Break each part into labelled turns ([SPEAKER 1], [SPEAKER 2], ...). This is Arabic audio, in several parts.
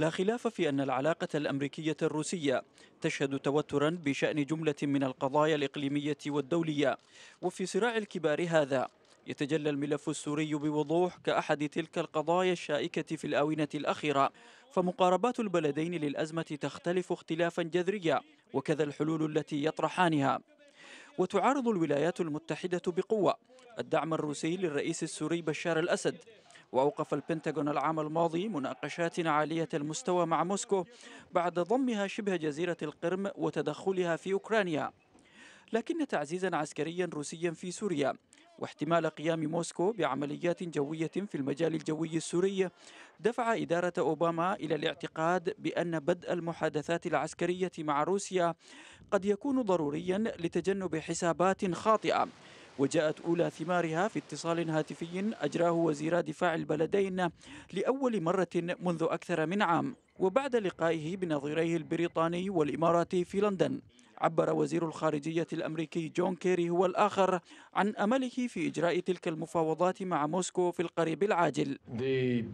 [SPEAKER 1] لا خلاف في أن العلاقة الأمريكية الروسية تشهد توترا بشأن جملة من القضايا الإقليمية والدولية وفي صراع الكبار هذا يتجلى الملف السوري بوضوح كأحد تلك القضايا الشائكة في الآونة الأخيرة فمقاربات البلدين للأزمة تختلف اختلافا جذريا وكذا الحلول التي يطرحانها وتعارض الولايات المتحدة بقوة الدعم الروسي للرئيس السوري بشار الأسد وأوقف البنتاغون العام الماضي مناقشات عالية المستوى مع موسكو بعد ضمها شبه جزيرة القرم وتدخلها في أوكرانيا لكن تعزيزا عسكريا روسيا في سوريا واحتمال قيام موسكو بعمليات جوية في المجال الجوي السوري دفع إدارة أوباما إلى الاعتقاد بأن بدء المحادثات العسكرية مع روسيا قد يكون ضروريا لتجنب حسابات خاطئة وجاءت أولى ثمارها في اتصال هاتفي أجراه وزيرا دفاع البلدين لأول مرة منذ أكثر من عام وبعد لقائه بنظيريه البريطاني والإماراتي في لندن عبر وزير الخارجية الأمريكي جون كيري هو الآخر عن أمله في إجراء تلك المفاوضات مع موسكو في القريب العاجل uh,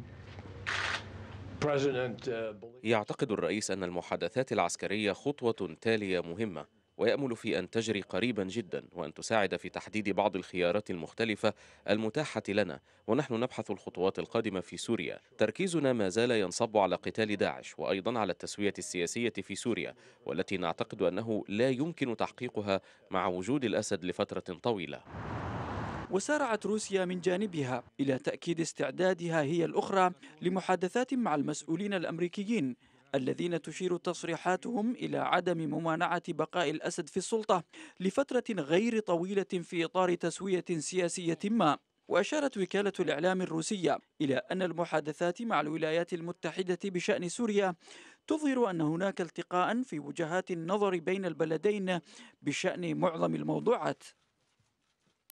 [SPEAKER 2] يعتقد الرئيس أن المحادثات العسكرية خطوة تالية مهمة ويأمل في أن تجري قريبا جدا وأن تساعد في تحديد بعض الخيارات المختلفة المتاحة لنا ونحن نبحث الخطوات القادمة في سوريا تركيزنا ما زال ينصب على قتال داعش وأيضا على التسوية السياسية في سوريا والتي نعتقد أنه لا يمكن تحقيقها مع وجود الأسد لفترة طويلة وسارعت روسيا من جانبها إلى تأكيد استعدادها هي
[SPEAKER 1] الأخرى لمحادثات مع المسؤولين الأمريكيين الذين تشير تصريحاتهم إلى عدم ممانعة بقاء الأسد في السلطة لفترة غير طويلة في إطار تسوية سياسية ما وأشارت وكالة الإعلام الروسية إلى أن المحادثات مع الولايات المتحدة بشأن سوريا تظهر أن هناك التقاء في وجهات النظر بين البلدين بشأن معظم الموضوعات